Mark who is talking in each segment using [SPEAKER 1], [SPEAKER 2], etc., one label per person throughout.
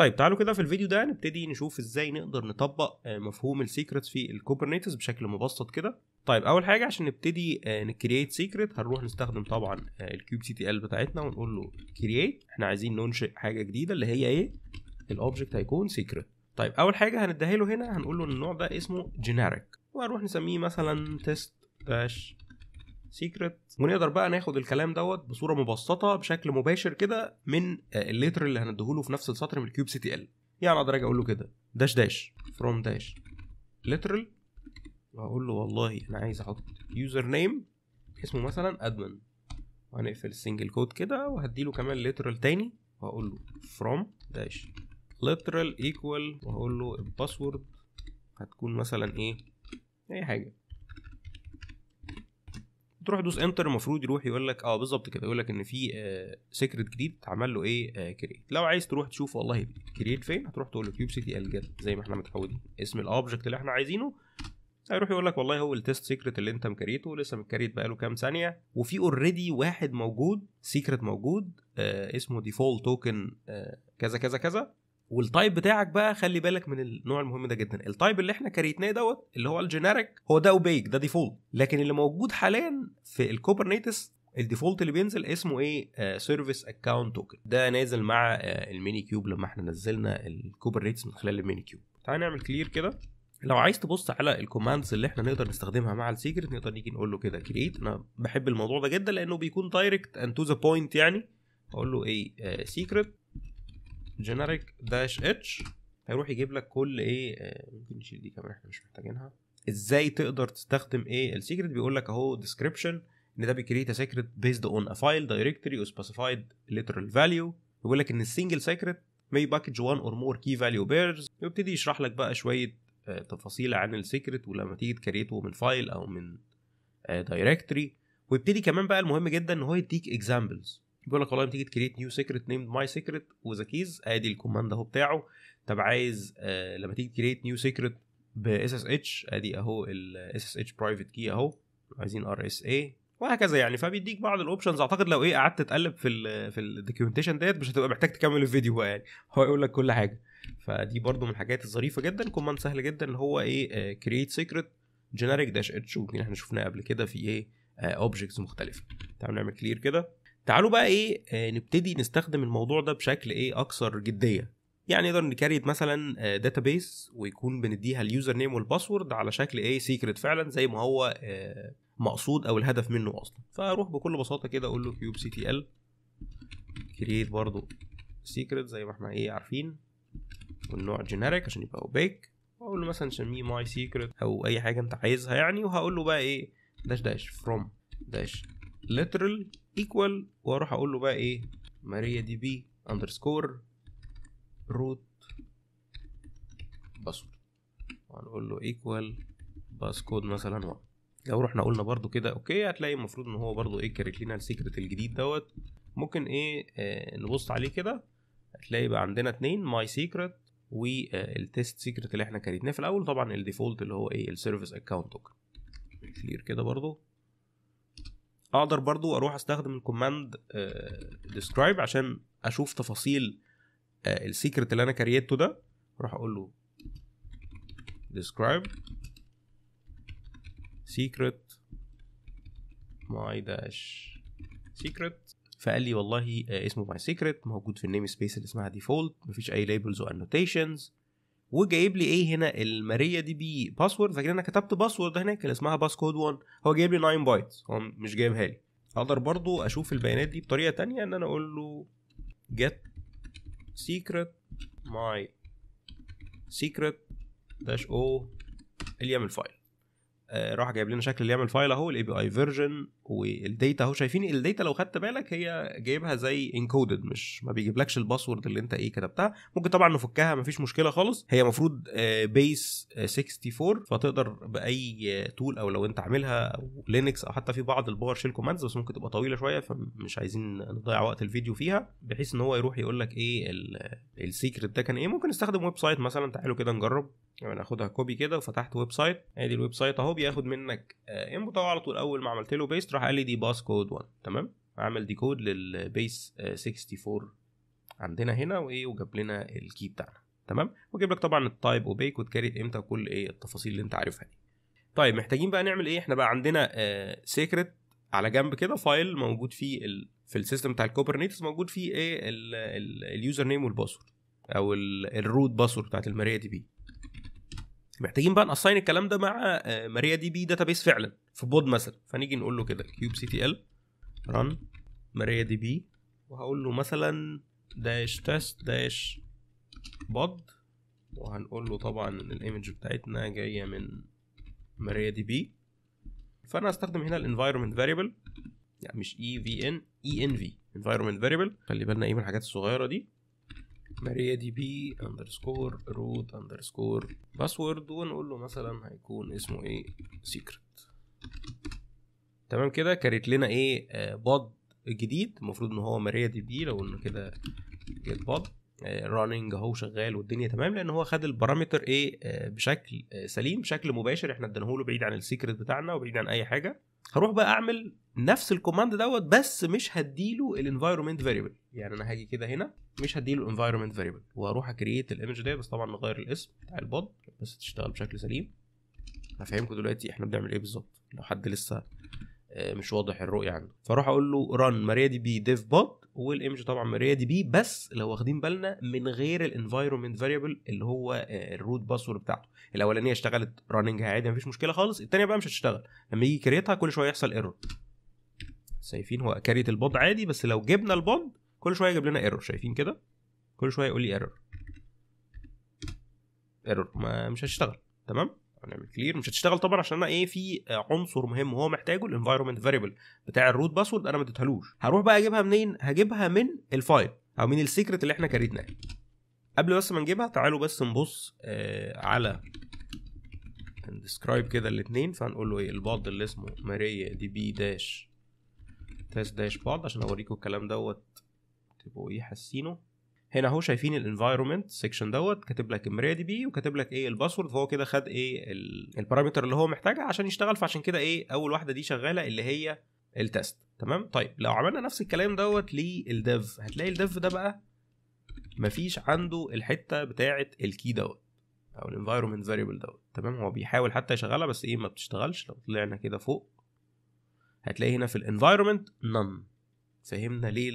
[SPEAKER 1] طيب تعالوا كده في الفيديو ده نبتدي نشوف ازاي نقدر نطبق آه، مفهوم السيكريتس في الكوبرنيتس بشكل مبسط كده طيب اول حاجه عشان نبتدي آه، نكرييت سيكريت هنروح نستخدم طبعا الكيوب آه، سي تي ال بتاعتنا ونقول له كرييت احنا عايزين ننشئ حاجه جديده اللي هي ايه الاوبجكت هيكون سيكريت طيب اول حاجه هنديها له هنا هنقول له النوع ده اسمه جينيريك وهنروح نسميه مثلا تيست داش سيكريت ونقدر بقى ناخد الكلام دوت بصوره مبسطه بشكل مباشر كده من آه، الليتر اللي هنديهوله في نفس السطر من الكيوب سي تي ال يعني اقدر اجي اقول له كده داش داش فروم داش ليترال واقول له والله انا عايز احط يوزر نيم اسمه مثلا ادمن وهنقفل السنجل كود كده وهدي له كمان ليترال تاني واقول له فروم داش ليترال ايكوال واقول له الباسورد هتكون مثلا ايه اي حاجه تروح تدوس انتر المفروض يروح يقول لك اه بالظبط كده يقول لك ان في آه سيكريت جديد اتعمل له ايه آه كريت لو عايز تروح تشوف والله كريت فين هتروح تقول له كيوب سيتي الجت زي ما احنا متعودين اسم الاوبجكت اللي احنا عايزينه هيروح يقول لك والله هو التيست سيكريت اللي انت مكريته لسه مكريت بقاله كام ثانيه وفي اوريدي واحد موجود سيكريت موجود آه اسمه ديفولت توكن آه كذا كذا كذا والتايب بتاعك بقى خلي بالك من النوع المهم ده جدا التايب اللي احنا كريتناه دوت اللي هو الجينيريك هو ده اوبيك ده ديفولت لكن اللي موجود حاليا في الكوبرنيتس الديفولت اللي بينزل اسمه ايه سيرفيس اكونت توكن ده نازل مع آه، الميني كيوب لما احنا نزلنا الكوبرنيتس من خلال الميني كيوب تعال نعمل كلير كده لو عايز تبص على الكوماندز اللي احنا نقدر نستخدمها مع السيكرت نقدر نيجي نقول له كده كريت انا بحب الموضوع ده جدا لانه بيكون دايركت اند تو ذا بوينت يعني اقول له ايه سيكرت آه، جينيريك داش اتش هيروح يجيب لك كل ايه ممكن نشيل دي كمان احنا مش محتاجينها ازاي تقدر تستخدم ايه السيكريت بيقول لك اهو ديسكريبشن ان ده بيكريت سيكريت بيزد اون ا فايل دايركتوري او سبيسيفايد ليترال فاليو بيقول لك ان السنجل سيكريت may باكج وان اور مور كي فاليو بيرز ويبتدي يشرح لك بقى شويه آه، تفاصيل عن السيكريت ولما تيجي تكريته من فايل او من دايركتري آه، ويبتدي كمان بقى المهم جدا ان هو يديك اكزامبلز بيقول لك والله بتيجي تكريت نيو سيكريت نيمد ماي سيكريت وذا كيز ادي الكوماند اهو بتاعه طب عايز آه، لما تيجي تكريت نيو سيكريت باس اس اتش ادي اهو الاس اس اتش برايفت كي اهو عايزين ار اس اي وهكذا يعني فبيديك بعض الاوبشنز اعتقد لو ايه قعدت تقلب في الـ في الدوكيومنتيشن ديت مش هتبقى محتاج تكمل الفيديو بقى يعني هو يقول لك كل حاجه فدي برضو من الحاجات الظريفه جدا كوماند سهل جدا اللي هو ايه كريت سيكريت جينيريك داش اتش ويمكن احنا شفناه قبل كده في ايه اوبجكتس آه، مختلفه تعالوا نعمل كلير كده تعالوا بقى ايه آه نبتدي نستخدم الموضوع ده بشكل ايه اكثر جديه يعني نقدر نكريت مثلا داتابيس آه، ويكون بنديها اليوزر نيم والباسورد على شكل ايه سيكريت فعلا زي ما هو آه، مقصود او الهدف منه اصلا فاروح بكل بساطه كده اقول له كيوب سي تي ال كرييت برضو سيكريت زي ما احنا ايه عارفين والنوع جينيريك عشان يبقى اوبيك واقول له مثلا سميه ماي سيكريت او اي حاجه انت عايزها يعني وهقول له بقى ايه داش داش فروم داش لترال ايكوال واروح اقول له بقى ايه ماريا دي بي اندرسكور روت باسورد وهنقول له ايكوال باسكود مثلا 1 لو رحنا قلنا برضو كده اوكي هتلاقي المفروض ان هو برضو ايه كاريت لنا السيكريت الجديد دوت ممكن ايه آه نبص عليه كده هتلاقي بقى عندنا اتنين ماي سيكريت والتيست سيكريت اللي احنا كريتناه في الاول طبعا الديفولت اللي هو ايه السيرفيس اكونت توكن كلير كده برضو اقدر برضو اروح استخدم الكوماند ديسكرايب آه، عشان اشوف تفاصيل آه، السيكرت اللي انا كريته ده اروح اقول له describe secret my dash secret فقال لي والله آه، اسمه ماي سيكرت موجود في النيم سبيس اللي اسمها ديفولت مفيش اي ليبلز وانوتيشنز وجايب لي ايه هنا الماريا دي بي باسورد فاكر انا كتبت باسورد هناك اللي اسمها باس كود 1 هو جايب لي 9 بايتس هو مش جايبها لي اقدر برضو اشوف البيانات دي بطريقه تانية ان انا اقول له get secret my secret dash o اليم فايل آه، راح جايب لنا شكل اللي يعمل فايل اهو الاي بي اي فيرجن والديتا اهو شايفين الديتا لو خدت بالك هي جايبها زي انكودد مش ما بيجيبلكش الباسورد اللي انت ايه كتبتها ممكن طبعا نفكها ما فيش مشكله خالص هي المفروض بيس 64 فتقدر باي تول آه، او لو انت عاملها او لينكس او حتى في بعض الباور شيل كوماندز بس ممكن تبقى طويله شويه فمش عايزين نضيع وقت الفيديو فيها بحيث ان هو يروح يقول لك ايه السيكريت آه، ده كان ايه ممكن نستخدم ويب سايت مثلا تعالوا كده نجرب يعني ناخدها كوبي كده وفتحت ويب سايت ادي الويب سايت اهو بياخد منك انبوت آه، اهو على طول اول ما عملت له بيست راح قال لي دي باس كود 1 تمام دي ديكود للبيس 64 عندنا هنا وايه وجاب لنا الكي بتاعنا تمام وجاب لك طبعا التايب وبيك واتكريت امتى وكل ايه التفاصيل اللي انت عارفها دي طيب محتاجين بقى نعمل ايه احنا بقى عندنا سيكريت آه، على جنب كده فايل موجود فيه ال... في السيستم بتاع الكوبرنيتس موجود فيه ايه اليوزر نيم والباسورد او الروت باسورد بتاعت الماريا دي بي محتاجين بقى نقصين الكلام ده مع آه، ماريا دي بي داتابيس فعلا في بود مثلا فنيجي نقول له كده كيوب سي تي ال ران ماريا دي بي وهقول له مثلا داش تيست داش بود وهنقول له طبعا ان الايمج بتاعتنا جايه من ماريا دي بي فانا هستخدم هنا الانفايرمنت فاريبل يعني مش اي في ان اي ان في انفايرمنت فاريبل خلي بالنا ايه من الحاجات الصغيره دي ماريا دي بي اندرسكور روت اندرسكور باسورد ونقول له مثلا هيكون اسمه ايه سيكرت تمام كده كانت لنا ايه بود آه، جديد المفروض ان هو ماريا دي بي لو انه كده جيت بود راننج اهو شغال والدنيا تمام لان هو خد البارامتر ايه آه، بشكل آه، سليم بشكل مباشر احنا اديناه له بعيد عن السيكرت بتاعنا وبعيد عن اي حاجه هروح بقى اعمل نفس الكوماند دوت بس مش هديله الانفايرمنت فاريبل يعني انا هاجي كده هنا مش هديله الانفايرمنت فاريبل واروح اكريت الايمج ده بس طبعا نغير الاسم بتاع البود بس تشتغل بشكل سليم هفهمكم دلوقتي احنا بنعمل ايه بالظبط لو حد لسه آه، مش واضح الرؤيه عنده فاروح اقول له ران ماريا دي بي ديف بوت والايمج طبعا ماريا دي بي بس لو واخدين بالنا من غير الانفايرمنت فاريبل اللي هو آه، الروت باسورد بتاعته الاولانيه اشتغلت راننج عادي مفيش مشكله خالص الثانيه بقى مش هتشتغل لما يجي كريتها كل شويه يحصل ايرور شايفين هو كريت البود عادي بس لو جبنا البود كل شويه يجيب لنا ايرور شايفين كده كل شويه يقول لي ايرور ايرور مش هتشتغل تمام هنعمل كلير مش هتشتغل طبعا عشان انا ايه في عنصر مهم هو محتاجه الانفايرمنت فاريبل بتاع الروت باسورد انا ما اديتهالوش هروح بقى اجيبها منين هجيبها من الفايل او من السيكريت اللي احنا كريتناه قبل بس ما نجيبها تعالوا بس نبص آه على ندسكرايب كده الاثنين فهنقول له ايه الباد اللي اسمه ماريا دي بي داش تاس داش باد عشان اوريكم الكلام دوت تبقوا ايه حاسينه هنا اهو شايفين الانفايرمنت سيكشن دوت كاتب لك امريا دي بي وكاتب لك ايه الباسورد فهو كده خد ايه البارامتر اللي هو محتاجها عشان يشتغل فعشان كده ايه اول واحده دي شغاله اللي هي التست تمام طيب لو عملنا نفس الكلام دوت للديف هتلاقي الديف ده بقى مفيش عنده الحته بتاعه الكي دوت او الانفايرمنت فاريبل دوت تمام هو بيحاول حتى يشغلها بس ايه ما بتشتغلش لو طلعنا كده فوق هتلاقي هنا في الانفايرمنت none فهمنا ليه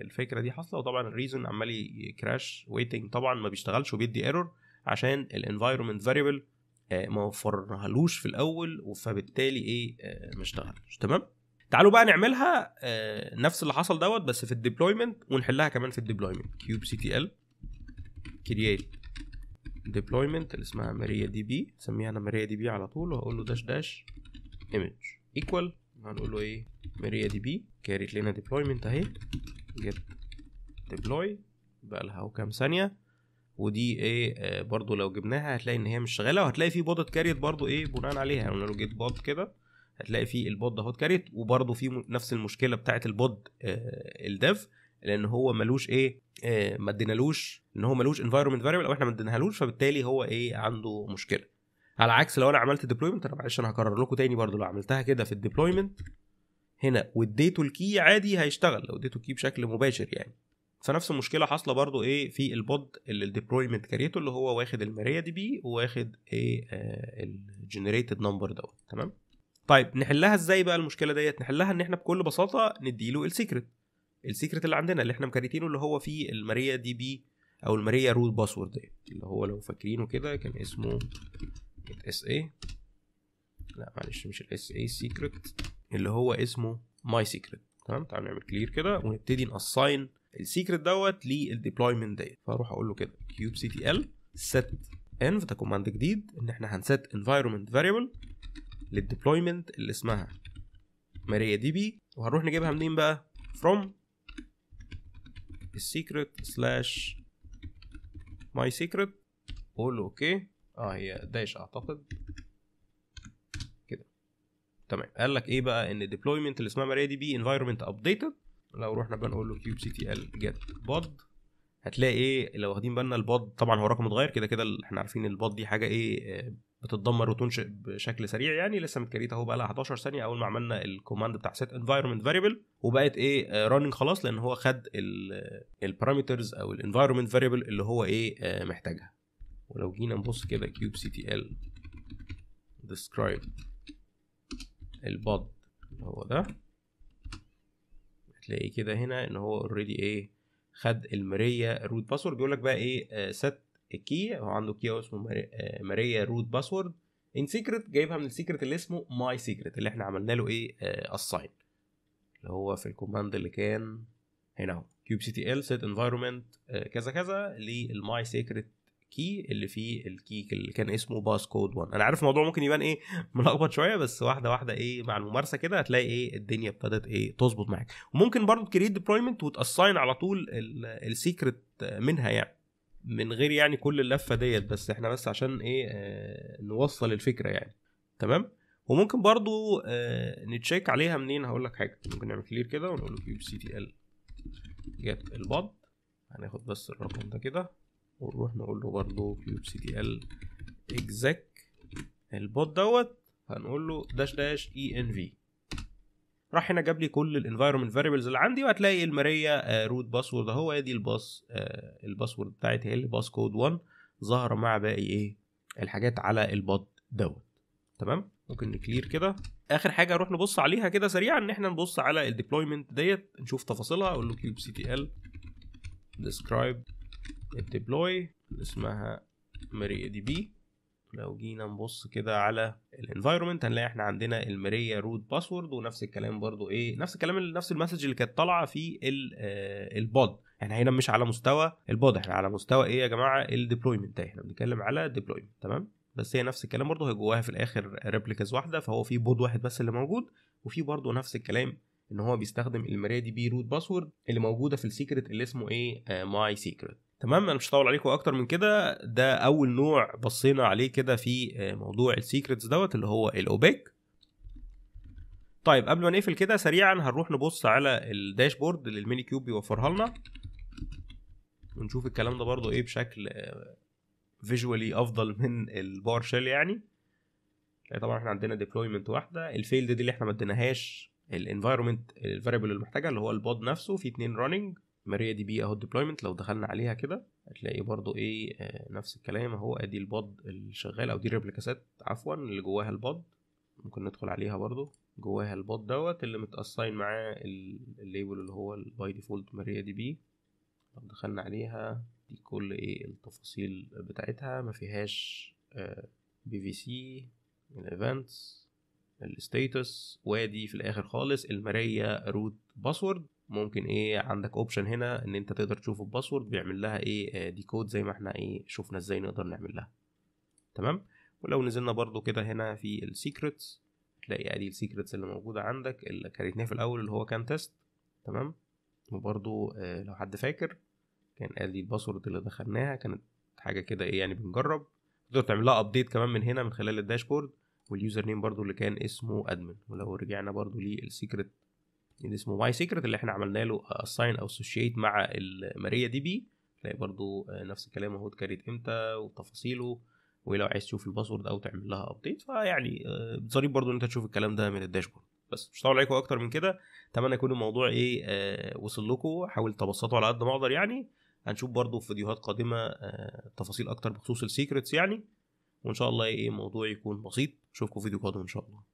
[SPEAKER 1] الفكره دي حاصله وطبعا الريزون عمال يكراش ويتنج طبعا ما بيشتغلش وبيدي ايرور عشان الانفايرمنت آه، فاريبل ما وفرهالوش في الاول فبالتالي ايه آه، ما اشتغلش تمام تعالوا بقى نعملها آه، نفس اللي حصل دوت بس في الديبلويمنت ونحلها كمان في الديبلويمنت كيوب سي تي ال كرييت ديبلويمنت اللي اسمها ماريا دي بي سميها انا ماريا دي بي على طول وهقول له داش داش ايمج ايكوال هنقول له ايه ماريا دي بي كاريت لنا ديبلويمنت اهي جيت ديبلوي بقى لها اهو كام ثانيه ودي ايه آه برضو لو جبناها هتلاقي ان هي مش شغاله وهتلاقي في بودت كاريت برضو ايه بناء عليها يعني قلنا له جيت بود كده هتلاقي في البود اهو كاريت وبرضو في نفس المشكله بتاعه البود آه الديف لان هو ملوش ايه آه ما ادينالوش ان هو ملوش انفايرمنت فاريبل او احنا ما اديناهالوش فبالتالي هو ايه عنده مشكله على عكس لو انا عملت ديبلويمنت انا معلش انا هكرر لكم تاني برضو لو عملتها كده في الديبلويمنت هنا واديته الكي عادي هيشتغل لو اديته الكي بشكل مباشر يعني فنفس المشكله حاصله برضو ايه في البود اللي الديبلويمنت كريته اللي هو واخد الماريا دي بي وواخد ايه آه الجنريتد نمبر دوت تمام طيب نحلها ازاي بقى المشكله ديت نحلها ان احنا بكل بساطه نديله السيكريت السيكريت اللي عندنا اللي احنا مكريتينه اللي هو في الماريا دي بي او الماريا رول باسورد اللي هو لو فاكرينه كده كان اسمه الاس اي لا معلش مش الاس اي سيكريت اللي هو اسمه ماي سيكريت تمام تعال نعمل كلير كده ونبتدي ناساين السيكريت دوت للديبلويمنت ديت فاروح اقول له كده كيوب سي تي ال سيت انف ده كوماند جديد ان احنا هنسيت انفايرمنت فاريبل للديبلويمنت اللي اسمها ماريا دي بي وهنروح نجيبها منين بقى فروم السيكريت سلاش ماي سيكريت اقول له اوكي اه هي داش اعتقد كده تمام قال لك ايه بقى ان الديبلويمنت اللي اسمها ماريا دي بي انفايرمنت ابديتد لو رحنا بقى نقول له كيوب سي تي ال جيت بود هتلاقي ايه لو واخدين بالنا البود طبعا هو رقم اتغير كده كده احنا عارفين البود دي حاجه ايه آه، بتتدمر وتنشئ بشكل سريع يعني لسه متكريت اهو بقى لها 11 ثانيه اول ما عملنا الكوماند بتاع سيت انفايرمنت فاريبل وبقت ايه راننج آه، خلاص لان هو خد البارامترز آه، او الانفايرمنت فاريبل اللي هو ايه محتاجها ولو جينا نبص كده كيوب سي تي ال ديسكرايب البض اللي هو ده هتلاقي كده هنا ان هو اوريدي ايه خد الماريا روت باسورد بيقول لك بقى ايه ست آه، كي هو عنده كي اسمه ماريا روت باسورد ان سيكريت جايبها من السيكريت اللي اسمه ماي سيكريت اللي احنا عملنا له ايه الساين آه، اللي هو في الكوماند اللي كان هنا اهو كيوب سي تي ال سيت انفايرمنت كذا كذا للماي سيكريت الكي اللي فيه الكيك اللي كان اسمه باس كود 1 انا عارف الموضوع ممكن يبان ايه ملخبط شويه بس واحده واحده ايه مع الممارسه كده هتلاقي ايه الدنيا ابتدت ايه تظبط معاك وممكن برضو تكريت ديبلويمنت وتاساين على طول السيكريت منها يعني من غير يعني كل اللفه ديت بس احنا بس عشان ايه اه نوصل الفكره يعني تمام وممكن برضو اه نتشيك عليها منين هقول لك حاجه ممكن نعمل كلير كده ونقول له كيوب سي تي ال جت البط هناخد بس الرقم ده كده ونروح نقول له برضه كيوب سي دي ال اكزاك البوت دوت هنقول له داش داش اي ان في راح هنا جاب لي كل الانفايرمنت فاريبلز اللي عندي وهتلاقي الماريا روت باسورد اهو ادي الباس آه، الباسورد بتاعتها هي باس كود 1 ظاهره مع باقي ايه الحاجات على البوت دوت تمام ممكن نكلير كده اخر حاجه نروح نبص عليها كده سريعا ان احنا نبص على الديبلويمنت ديت نشوف تفاصيلها اقول له كيوب سي تي ال ديسكرايب الديبلوي اسمها ماري دي بي لو جينا نبص كده على الانفايرمنت هنلاقي احنا عندنا المريا روت باسورد ونفس الكلام برضو ايه نفس الكلام نفس المسج اللي كانت طالعه في آه، البود احنا هنا مش على مستوى البود احنا على مستوى ايه يا جماعه الديبلويمنت ايه، احنا بنتكلم على ديبلويمنت تمام بس هي نفس الكلام برضو هي جواها في الاخر ريبليكاز واحده فهو في بود واحد بس اللي موجود وفي برضو نفس الكلام ان هو بيستخدم المريا دي بي روت باسورد اللي موجوده في السيكرت اللي اسمه ايه ماي آه، سيكرت تمام انا مش هطول عليكم اكتر من كده ده اول نوع بصينا عليه كده في آه، موضوع السيكريتس دوت اللي هو الاوبيك طيب قبل ما نقفل كده سريعا هنروح نبص على الداشبورد اللي الميني كيوب بيوفرها لنا ونشوف الكلام ده برضو ايه بشكل فيجوالي آه، افضل من الباور شيل يعني. يعني طبعا احنا عندنا ديبلويمنت واحده الفيلد دي اللي احنا ما اديناهاش الانفايرمنت الفاريبل المحتاجه اللي هو البود نفسه في اتنين راننج ماريا دي بي اهو الديبلويمنت لو دخلنا عليها كده هتلاقي برضو ايه آه، نفس الكلام اهو ادي اللي الشغال او دي الريبليكاسات عفوا اللي جواها البود ممكن ندخل عليها برضو جواها البود دوت اللي متأساين معاه الليبل اللي هو الباي ديفولت ماريا دي بي لو دخلنا عليها دي كل ايه التفاصيل بتاعتها ما فيهاش بي في سي الايفنتس الستاتس وادي في الاخر خالص الماريا روت باسورد ممكن ايه عندك اوبشن هنا ان انت تقدر تشوف الباسورد بيعمل لها ايه ديكود آه، زي ما احنا ايه شفنا ازاي نقدر نعمل لها تمام ولو نزلنا برضو كده هنا في السيكريتس تلاقي ادي السيكريتس اللي موجوده عندك اللي كانتناها في الاول اللي هو كان تيست تمام وبرضو آه لو حد فاكر كان ادي الباسورد اللي دخلناها كانت حاجه كده ايه يعني بنجرب تقدر تعمل لها ابديت كمان من هنا من خلال الداشبورد واليوزر نيم برضو اللي كان اسمه ادمن ولو رجعنا برضو للسيكريت اللي اسمه ماي سيكرت اللي احنا عملنا له اساين او اسوشيت مع الماريا دي بي تلاقي برضو نفس الكلام هو اتكريت امتى وتفاصيله ولو عايز تشوف الباسورد او تعمل لها ابديت فيعني ظريف آه، برضو ان انت تشوف الكلام ده من الداشبورد بس مش هطول عليكم اكتر من كده اتمنى يكون الموضوع ايه آه، وصل لكم حاولت ابسطه على قد ما اقدر يعني هنشوف برضو في فيديوهات قادمه آه، تفاصيل اكتر بخصوص السيكريتس يعني وان شاء الله ايه الموضوع يكون بسيط اشوفكم في فيديو قادم ان شاء الله